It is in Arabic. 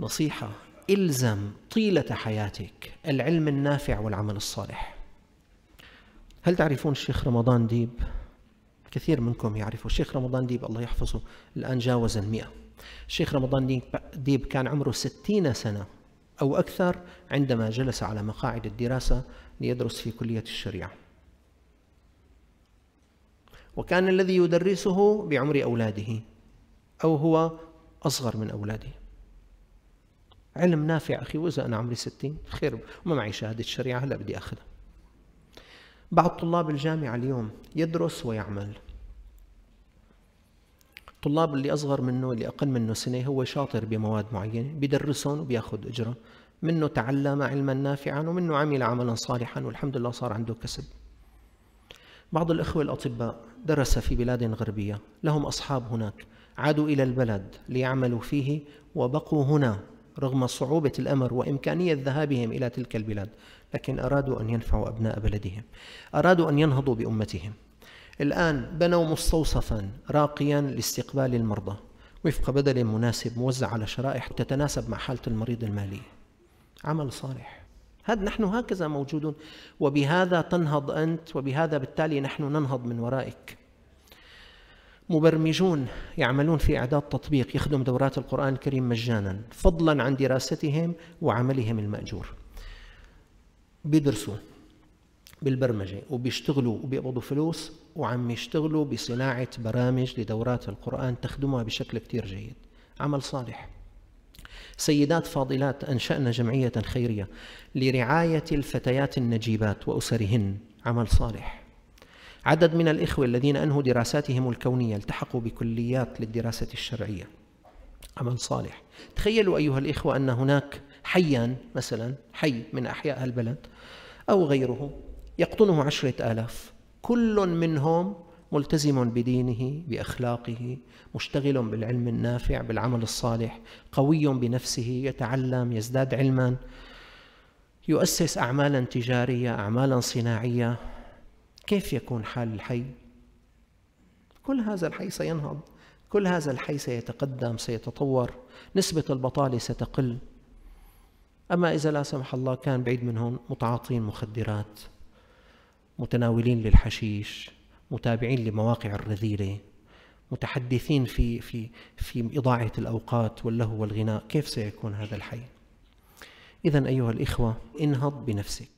نصيحة الزم طيلة حياتك العلم النافع والعمل الصالح هل تعرفون الشيخ رمضان ديب؟ كثير منكم يعرفوا الشيخ رمضان ديب الله يحفظه الآن جاوز المئة الشيخ رمضان ديب كان عمره ستين سنة أو أكثر عندما جلس على مقاعد الدراسة ليدرس في كلية الشريعة وكان الذي يدرسه بعمر أولاده أو هو أصغر من أولاده علم نافع أخي وإذا أنا عمري ستين خير وما معي شهادة شريعة هلأ بدي أخذها بعض طلاب الجامعة اليوم يدرس ويعمل طلاب اللي أصغر منه اللي أقل منه سنة هو شاطر بمواد معينة بيدرسهم وبياخذ أجرة منه تعلم علما نافعا ومنه عمل عملا صالحا والحمد لله صار عنده كسب بعض الإخوة الأطباء درس في بلاد غربية لهم أصحاب هناك عادوا إلى البلد ليعملوا فيه وبقوا هنا رغم صعوبة الأمر وإمكانية ذهابهم إلى تلك البلاد لكن أرادوا أن ينفعوا أبناء بلدهم أرادوا أن ينهضوا بأمتهم الآن بنوا مستوصفا راقيا لاستقبال المرضى وفق بدل مناسب موزع على شرائح تتناسب مع حالة المريض المالية عمل صالح هذا نحن هكذا موجودون وبهذا تنهض أنت وبهذا بالتالي نحن ننهض من ورائك مبرمجون يعملون في إعداد تطبيق يخدم دورات القرآن الكريم مجانا فضلا عن دراستهم وعملهم المأجور بيدرسوا بالبرمجة وبيشتغلوا وبيقبضوا فلوس وعم يشتغلوا بصناعة برامج لدورات القرآن تخدمها بشكل كتير جيد عمل صالح سيدات فاضلات أنشأنا جمعية خيرية لرعاية الفتيات النجيبات وأسرهن عمل صالح عدد من الإخوة الذين أنهوا دراساتهم الكونية التحقوا بكليات للدراسة الشرعية عمل صالح تخيلوا أيها الإخوة أن هناك حيا مثلا حي من أحياء البلد أو غيره يقطنه عشرة آلاف كل منهم ملتزم بدينه بأخلاقه مشتغل بالعلم النافع بالعمل الصالح قوي بنفسه يتعلم يزداد علما يؤسس أعمالا تجارية أعمالا صناعية كيف يكون حال الحي كل هذا الحي سينهض كل هذا الحي سيتقدم سيتطور نسبة البطالة ستقل أما إذا لا سمح الله كان بعيد منهم متعاطين مخدرات متناولين للحشيش متابعين لمواقع الرذيلة متحدثين في في في إضاعة الأوقات واللهو والغناء كيف سيكون هذا الحي؟ إذا أيها الإخوة انهض بنفسك